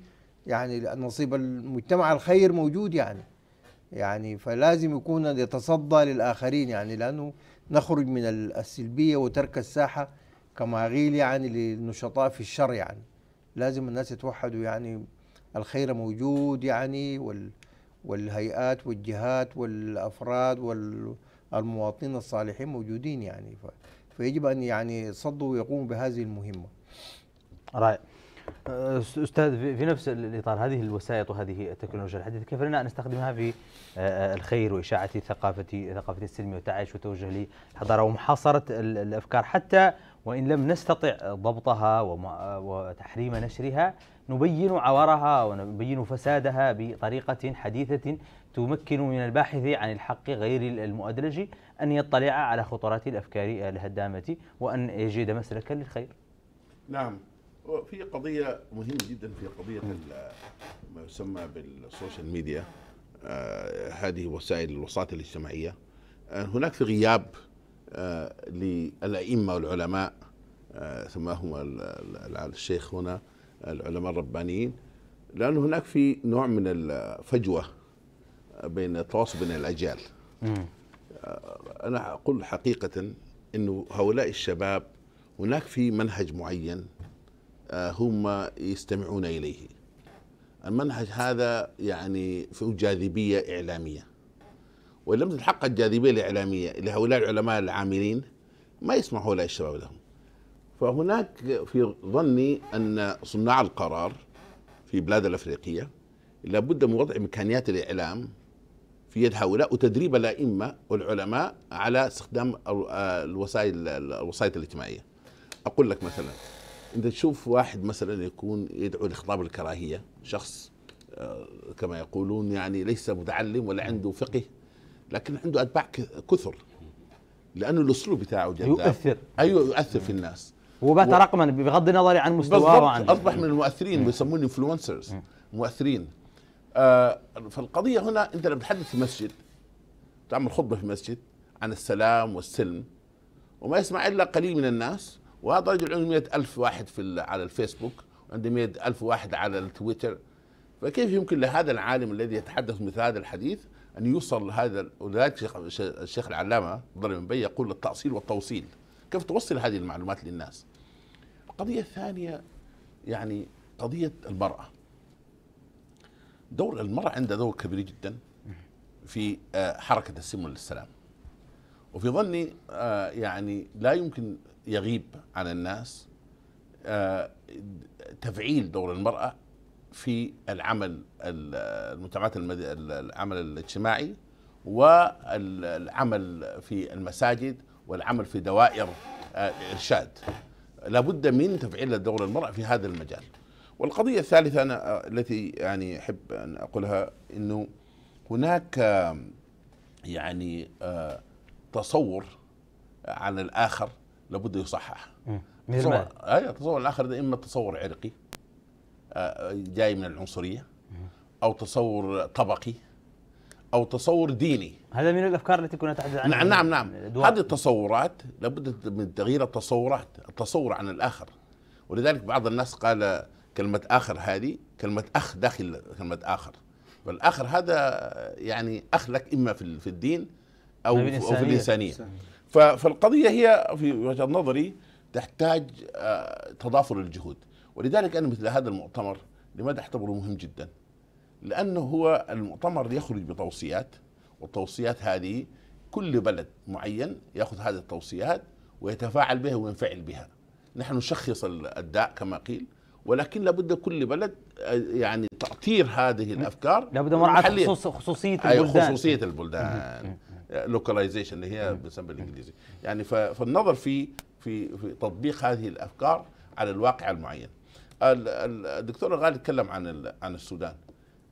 يعني نصيب المجتمع الخير موجود يعني يعني فلازم يكون يتصدى للاخرين يعني لانه نخرج من السلبية وترك الساحة كما غيل يعني للنشطاء في الشر يعني لازم الناس يتوحدوا يعني الخير موجود يعني وال والهيئات والجهات والافراد والمواطنين الصالحين موجودين يعني ف... فيجب ان يعني صدوا ويقوموا بهذه المهمه. رائع. استاذ في نفس الاطار هذه الوسائط وهذه التكنولوجيا الحديثه كيف لنا ان نستخدمها في آه، آه، الخير واشاعه ثقافه ثقافه السلم وتعايش وتوجه للحضاره ومحاصره الافكار حتى وان لم نستطع ضبطها وتحريم نشرها نبين عورها ونبين فسادها بطريقه حديثه تمكن من الباحث عن الحق غير المؤدلج ان يطلع على خطورات الافكار الهدامه وان يجد مسلكا للخير. نعم في قضية مهمة جدا في قضية ما يسمى بالسوشيال ميديا آه، هذه وسائل الوساطة الاجتماعية آه، هناك في غياب آه، للأئمة والعلماء ثم هم الشيخ هنا العلماء الربانيين لأن هناك في نوع من الفجوة بين التواصل بين الأجيال أنا أقول حقيقة أنه هؤلاء الشباب هناك في منهج معين آه، هم يستمعون اليه. المنهج هذا يعني فيه جاذبيه اعلاميه. وان لم تتحقق الجاذبيه الاعلاميه لهؤلاء العلماء العاملين ما يسمح هؤلاء الشباب لهم. فهناك في ظني ان صناع القرار في بلاد الافريقيه لابد من وضع امكانيات الاعلام في يد هؤلاء وتدريب الائمه والعلماء على استخدام آه، الوسائل الوسائط الاجتماعيه. اقول لك مثلا انت تشوف واحد مثلا يكون يدعو لخطاب الكراهيه شخص آه، كما يقولون يعني ليس متعلم ولا عنده فقه لكن عنده اتباع كثر لانه الاسلوب بتاعه جذاب يؤثر ايوه يؤثر في الناس وبات بات رقما بغض النظر عن مستواه وعن اصبح من المؤثرين بيسمونه انفلونسرز مؤثرين آه، فالقضيه هنا انت لما تحدث في مسجد تعمل خطبه في مسجد عن السلام والسلم وما يسمع الا قليل من الناس وهذا رجل عنده 100000 واحد في على الفيسبوك وعنده 100000 واحد على التويتر فكيف يمكن لهذا العالم الذي يتحدث مثل هذا الحديث ان يوصل هذا ولذلك الشيخ العلامه ضرب بن بي يقول التاصيل والتوصيل كيف توصل هذه المعلومات للناس القضيه الثانيه يعني قضيه المراه دور المراه عندها دور كبير جدا في آه، حركه السلم للسلام وفي ظني آه، يعني لا يمكن يغيب عن الناس آه، تفعيل دور المرأة في العمل المجتمعات العمل الاجتماعي والعمل في المساجد والعمل في دوائر الإرشاد آه، لابد من تفعيل دور المرأة في هذا المجال والقضية الثالثة أنا آه، التي يعني أحب أن أقولها أنه هناك يعني تصور عن الآخر لابد يصحح تصور اي أيوة، التصور الاخر ده اما تصور عرقي آه، جاي من العنصريه او تصور طبقي او تصور ديني هذا من الافكار التي كنا نتحدث عنها نعم نعم, نعم. هذه التصورات لابد من تغيير التصورات التصور عن الاخر ولذلك بعض الناس قال كلمه اخر هذه كلمه اخ داخل كلمه اخر فالاخر هذا يعني اخ لك اما في الدين او, أو في الانسانيه فالقضية هي في وجهة نظري تحتاج آه، تضافر الجهود ولذلك أنا مثل هذا المؤتمر لماذا أعتبره مهم جدا لأنه هو المؤتمر يخرج بتوصيات والتوصيات هذه كل بلد معين يأخذ هذه التوصيات ويتفاعل بها وينفعل بها نحن نشخص الداء كما قيل ولكن لابد كل بلد آه، يعني تأطير هذه الافكار لابد مراعاه خصوصيه أيوة، البلدان خصوصيه البلدان لوكاليزيشن اللي هي بنسميها بالانجليزي يعني فالنظر في في في تطبيق هذه الافكار على الواقع المعين الدكتور الغالي تكلم عن عن السودان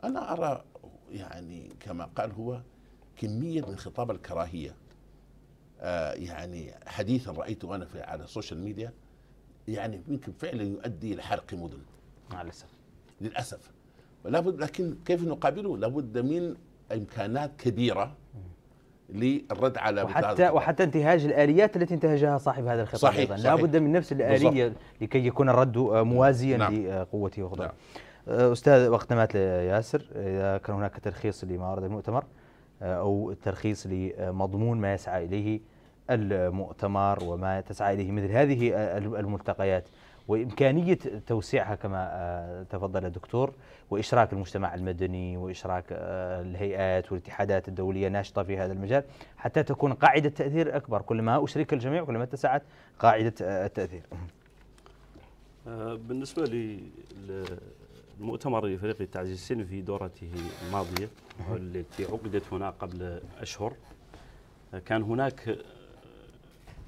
انا ارى يعني كما قال هو كميه من خطاب الكراهيه آه، يعني حديثا رايته انا في على السوشيال ميديا يعني يمكن فعلا يؤدي الى حرق مدن مع الاسف للاسف لابد لكن كيف نقابله لابد من امكانات كبيره للرد على وحتى وحتى انتهاج الاليات التي انتهجها صاحب هذا الخطاب صحيح ايضا صحيح لا بد من نفس الاليه بالضبط. لكي يكون الرد آه، نعم. موازيا نعم لقوته وقدرته نعم آه، استاذ وقت مات ياسر اذا كان هناك ترخيص لما ورد المؤتمر آه، او ترخيص لمضمون ما يسعى اليه المؤتمر وما تسعى اليه مثل هذه الملتقيات وإمكانية توسيعها كما آه، تفضل الدكتور وإشراك المجتمع المدني وإشراك آه، الهيئات والاتحادات الدولية ناشطة في هذا المجال حتى تكون قاعدة تأثير أكبر كلما أشرك الجميع كلما اتسعت قاعدة آه، التأثير بالنسبة للمؤتمر الإفريقي التعزيز السن في دورته الماضية التي عقدت هنا قبل أشهر كان هناك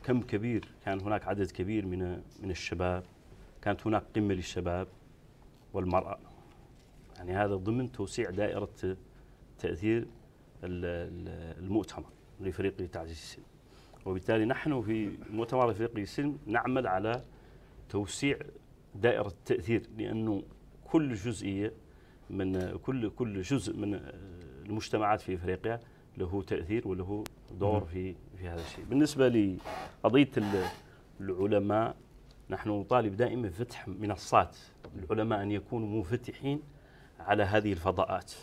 كم كبير كان هناك عدد كبير من من الشباب كانت هناك قمة للشباب والمرأة يعني هذا ضمن توسيع دائرة تأثير المؤتمر لفريق تعزيز السلم وبالتالي نحن في مؤتمر فريق السلم نعمل على توسيع دائرة التأثير لأنه كل جزئية من كل كل جزء من المجتمعات في افريقيا له تاثير وله دور في في هذا الشيء. بالنسبه لقضيه العلماء نحن نطالب دائما بفتح منصات العلماء أن يكونوا منفتحين على هذه الفضاءات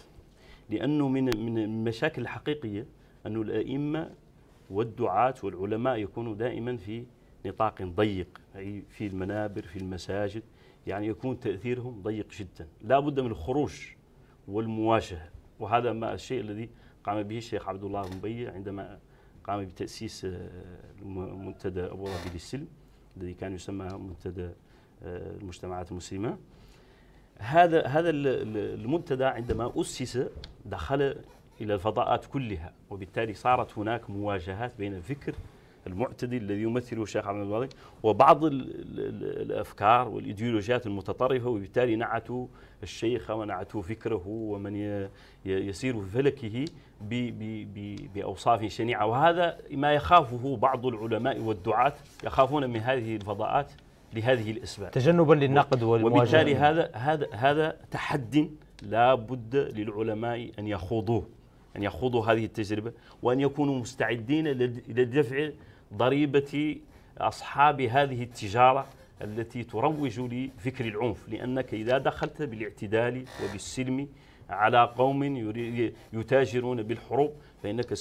لأنه من من المشاكل الحقيقية أن الأئمة والدعاة والعلماء يكونوا دائما في نطاق ضيق أي في المنابر في المساجد يعني يكون تأثيرهم ضيق جدا لا بد من الخروج والمواجهة وهذا ما الشيء الذي قام به الشيخ عبد الله المبيع عندما قام بتأسيس آه، منتدى أبو ظبي للسلم الذي كان يسمى منتدى آه، المجتمعات المسلمه هذا هذا المنتدى عندما اسس دخل الى الفضاءات كلها وبالتالي صارت هناك مواجهات بين الفكر المعتدل الذي يمثله الشيخ عبد الباقي وبعض الافكار والايديولوجيات المتطرفه وبالتالي نعتوا الشيخ ونعتوا فكره ومن يسير في فلكه بـ بـ بـ باوصاف شنيعه وهذا ما يخافه بعض العلماء والدعاة يخافون من هذه الفضاءات لهذه الاسباب تجنبا للنقد والمواجهه وبالتالي هذا هذا هذا تحدي لا بد للعلماء ان يخوضوه أن يخوضوا هذه التجربة وأن يكونوا مستعدين لدفع ضريبة أصحاب هذه التجارة التي تروج لفكر العنف لأنك إذا دخلت بالاعتدال وبالسلم على قوم يتاجرون بالحروب فإنك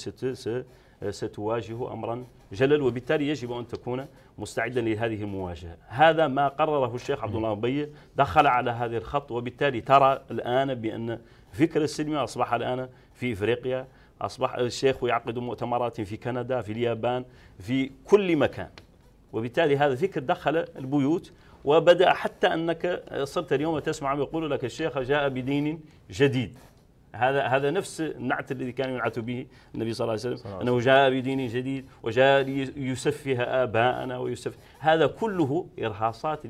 ستواجه أمرا جلل وبالتالي يجب أن تكون مستعدا لهذه المواجهة هذا ما قرره الشيخ عبد الله بي دخل على هذا الخط وبالتالي ترى الآن بأن فكر السلم أصبح الآن في إفريقيا أصبح الشيخ يعقد مؤتمرات في كندا في اليابان في كل مكان وبالتالي هذا الفكر دخل البيوت وبدأ حتى أنك صرت اليوم تسمع يقول لك الشيخ جاء بدين جديد هذا هذا نفس النعت الذي كان ينعت به النبي صلى الله عليه وسلم صراحة. انه جاء بدين جديد وجاء ليسفه اباءنا ويسفه هذا كله ارهاصات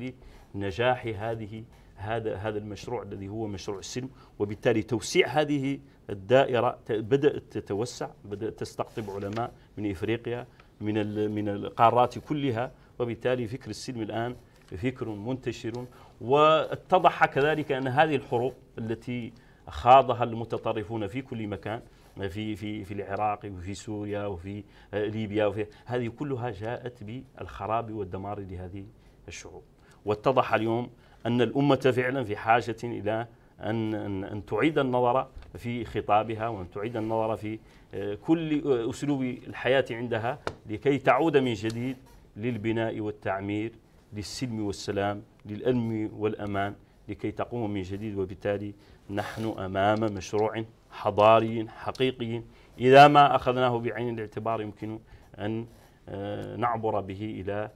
لنجاح هذه هذا هذا المشروع الذي هو مشروع السلم وبالتالي توسيع هذه الدائره بدات تتوسع بدات تستقطب علماء من افريقيا من من القارات كلها وبالتالي فكر السلم الان فكر منتشر واتضح كذلك ان هذه الحروب التي خاضها المتطرفون في كل مكان في في في العراق وفي سوريا وفي آه، ليبيا وفي هذه كلها جاءت بالخراب والدمار لهذه الشعوب واتضح اليوم أن الأمة فعلا في حاجة إلى أن, أن, تعيد النظر في خطابها وأن تعيد النظر في آه، كل آه، أسلوب الحياة عندها لكي تعود من جديد للبناء والتعمير للسلم والسلام للألم والأمان لكي تقوم من جديد وبالتالي نحن أمام مشروع حضاري حقيقي إذا ما أخذناه بعين الاعتبار يمكن أن آه، نعبر به إلى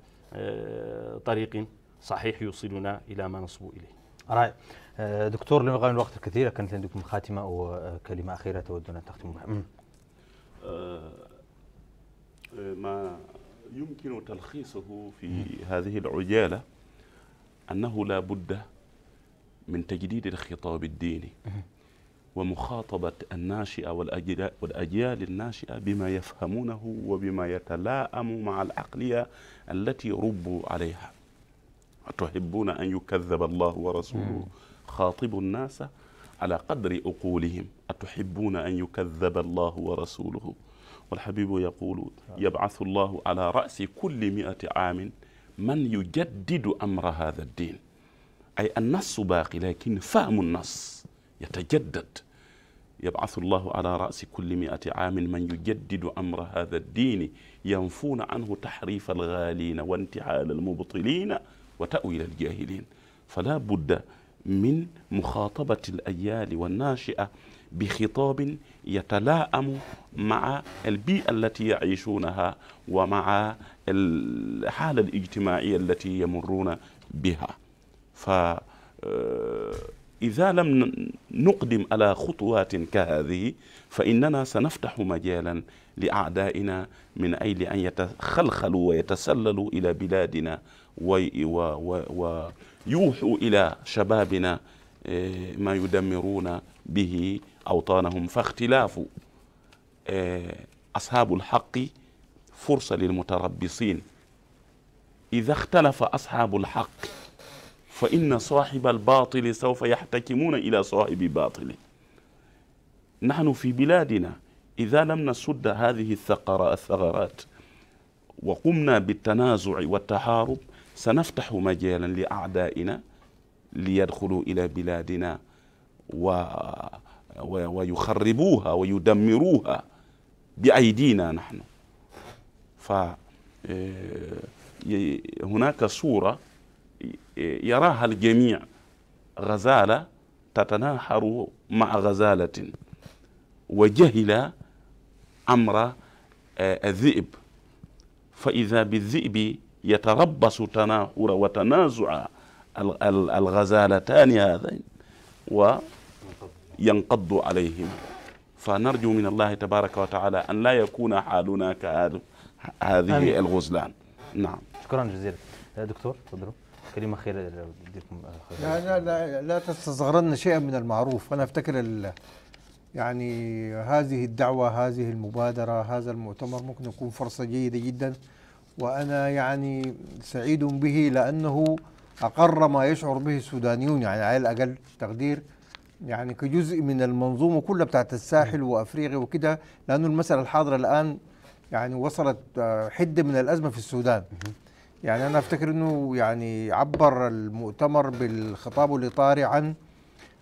طريق صحيح يوصلنا إلى ما نصبو إليه رائع آه، دكتور لم من الوقت الكثير كانت عندكم خاتمة أو آه، كلمة أخيرة تودون أن تختموا بها آه، ما يمكن تلخيصه في هذه العجالة أنه لا بد من تجديد الخطاب الديني ومخاطبة الناشئة والأجيال, والأجيال الناشئة بما يفهمونه وبما يتلاءم مع العقلية التي ربوا عليها أتحبون أن يكذب الله ورسوله خاطب الناس على قدر أقولهم أتحبون أن يكذب الله ورسوله والحبيب يقول يبعث الله على رأس كل مئة عام من يجدد أمر هذا الدين أي النص باقي لكن فهم النص يتجدد يبعث الله على رأس كل مئة عام من يجدد أمر هذا الدين ينفون عنه تحريف الغالين وانتحال المبطلين إلى الجاهلين فلا بد من مخاطبة الأجيال والناشئة بخطاب يتلائم مع البيئة التي يعيشونها ومع الحالة الاجتماعية التي يمرون بها فإذا آه، لم نقدم على خطوات كهذه فإننا سنفتح مجالا لأعدائنا من أجل أن يتخلخلوا ويتسللوا إلى بلادنا ويوحوا إلى شبابنا آه، ما يدمرون به أوطانهم فاختلاف آه، أصحاب الحق فرصة للمتربصين إذا اختلف أصحاب الحق فإن صاحب الباطل سوف يحتكمون إلى صاحب باطله نحن في بلادنا إذا لم نسد هذه الثغرات وقمنا بالتنازع والتحارب سنفتح مجالا لأعدائنا ليدخلوا إلى بلادنا و ويخربوها ويدمروها بأيدينا نحن ف آه، هناك صورة يراها الجميع غزالة تتناحر مع غزالة وجهل أمر آه، الذئب فإذا بالذئب يتربص تناحر وتنازع الغزالتان هذين وينقض عليهم فنرجو من الله تبارك وتعالى أن لا يكون حالنا كهذه الغزلان نعم شكرا جزيلا آه، دكتور تفضلوا كلمه خير لديكم آه، لا لا لا, لا تستصغرن شيئا من المعروف انا افتكر يعني هذه الدعوه هذه المبادره هذا المؤتمر ممكن يكون فرصه جيده جدا وأنا يعني سعيد به لأنه أقر ما يشعر به السودانيون يعني على الأقل تقدير يعني كجزء من المنظومة كلها بتاعت الساحل وأفريقيا وكده لأنه المسألة الحاضرة الآن يعني وصلت آه، حدة من الأزمة في السودان يعني أنا أفتكر أنه يعني عبر المؤتمر بالخطاب الإطاري عن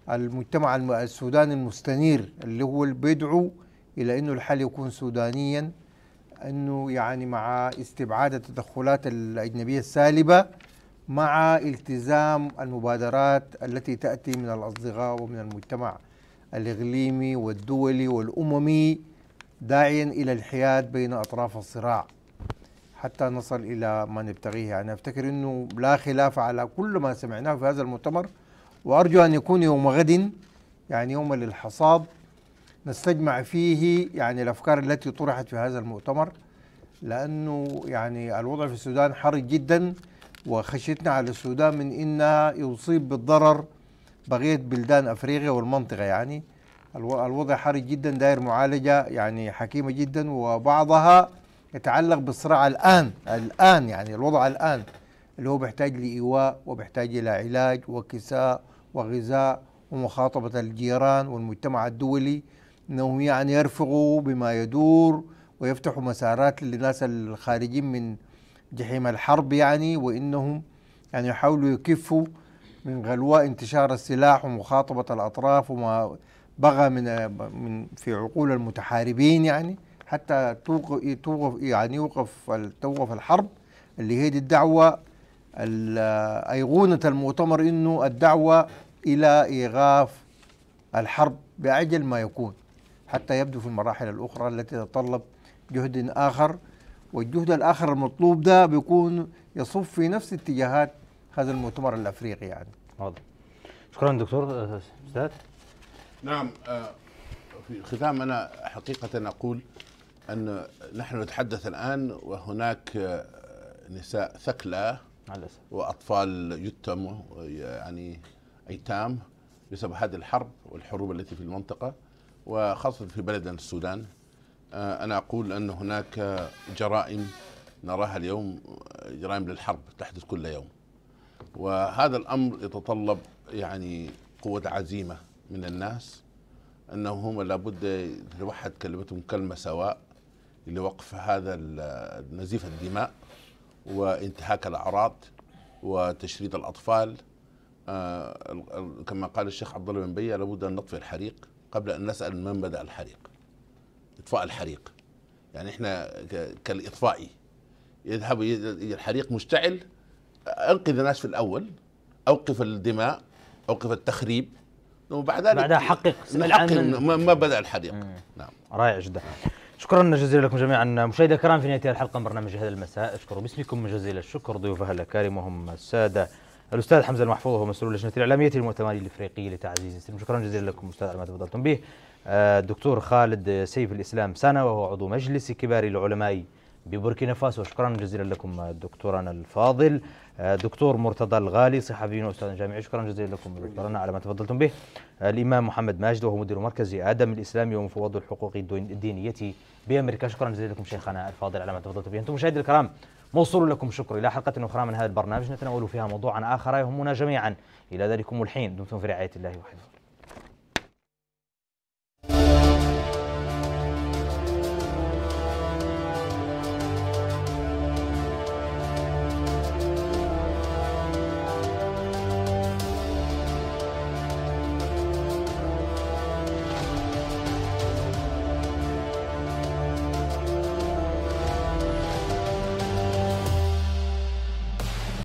المجتمع السوداني المستنير اللي هو اللي بيدعو إلى أنه الحل يكون سودانيا انه يعني مع استبعاد التدخلات الاجنبيه السالبه مع التزام المبادرات التي تاتي من الاصدقاء ومن المجتمع الاقليمي والدولي والاممي داعيا الى الحياد بين اطراف الصراع حتى نصل الى ما نبتغيه انا يعني افتكر انه لا خلاف على كل ما سمعناه في هذا المؤتمر وارجو ان يكون يوم غد يعني يوم للحصاد نستجمع فيه يعني الافكار التي طرحت في هذا المؤتمر لانه يعني الوضع في السودان حرج جدا وخشيتنا على السودان من انها يصيب بالضرر بقيه بلدان افريقيا والمنطقه يعني الوضع حرج جدا داير معالجه يعني حكيمه جدا وبعضها يتعلق بالصراع الان الان يعني الوضع الان اللي هو بيحتاج لايواء وبيحتاج الى علاج وكساء وغذاء ومخاطبه الجيران والمجتمع الدولي انهم يعني يرفقوا بما يدور ويفتحوا مسارات للناس الخارجين من جحيم الحرب يعني وانهم يعني يحاولوا يكفوا من غلواء انتشار السلاح ومخاطبه الاطراف وما بغى من من في عقول المتحاربين يعني حتى توقف يعني يوقف توقف الحرب اللي هي دي الدعوه ايقونه المؤتمر انه الدعوه الى ايقاف الحرب باعجل ما يكون حتى يبدو في المراحل الأخرى التي تتطلب جهد آخر والجهد الآخر المطلوب ده بيكون يصب في نفس اتجاهات هذا المؤتمر الأفريقي يعني واضح شكرا دكتور آه، أستاذ نعم آه، في الختام أنا حقيقة أقول أن نحن نتحدث الآن وهناك آه، نساء ثكلى وأطفال يتم يعني أيتام بسبب هذه الحرب والحروب التي في المنطقة وخاصة في بلدنا السودان آه، أنا أقول أن هناك جرائم نراها اليوم جرائم للحرب تحدث كل يوم وهذا الأمر يتطلب يعني قوة عزيمة من الناس أنهم لابد تتوحد كلمتهم كلمة سواء لوقف هذا نزيف الدماء وانتهاك الأعراض وتشريد الأطفال آه، كما قال الشيخ عبد الله بن بيه لابد أن نطفئ الحريق قبل أن نسأل من بدأ الحريق إطفاء الحريق يعني إحنا كالإطفائي يذهب الحريق مشتعل انقذ الناس في الأول أوقف الدماء أوقف التخريب وبعد ذلك بعدها حقق من... ما بدأ الحريق نعم رائع جدا شكرا جزيلا لكم جميعا مشاهدينا الكرام في نهايه الحلقه من برنامج هذا المساء اشكر باسمكم جزيل الشكر ضيوفها الاكارم وهم الساده الاستاذ حمزه المحفوظ هو مسؤول لجنه الاعلاميه المؤتمريه الافريقيه لتعزيز السلم شكرا جزيلا لكم استاذ على ما تفضلتم به الدكتور خالد سيف الاسلام سانا وهو عضو مجلس كبار العلماء ببوركينا فاسو شكرا جزيلا لكم دكتورنا الفاضل آه، دكتور مرتضى الغالي صحفي واستاذ جامعي شكرا جزيلا لكم دكتورنا على ما تفضلتم به آه، الامام محمد ماجد وهو مدير مركز ادم الاسلامي ومفوض الحقوق الدينيه بامريكا شكرا جزيلا لكم شيخنا الفاضل على ما تفضلتم به انتم مشاهدي الكرام موصول لكم شكر إلى حلقة أخرى من هذا البرنامج نتناول فيها موضوعا آخر يهمنا جميعا إلى ذلكم الحين دمتم في رعاية الله وحفظه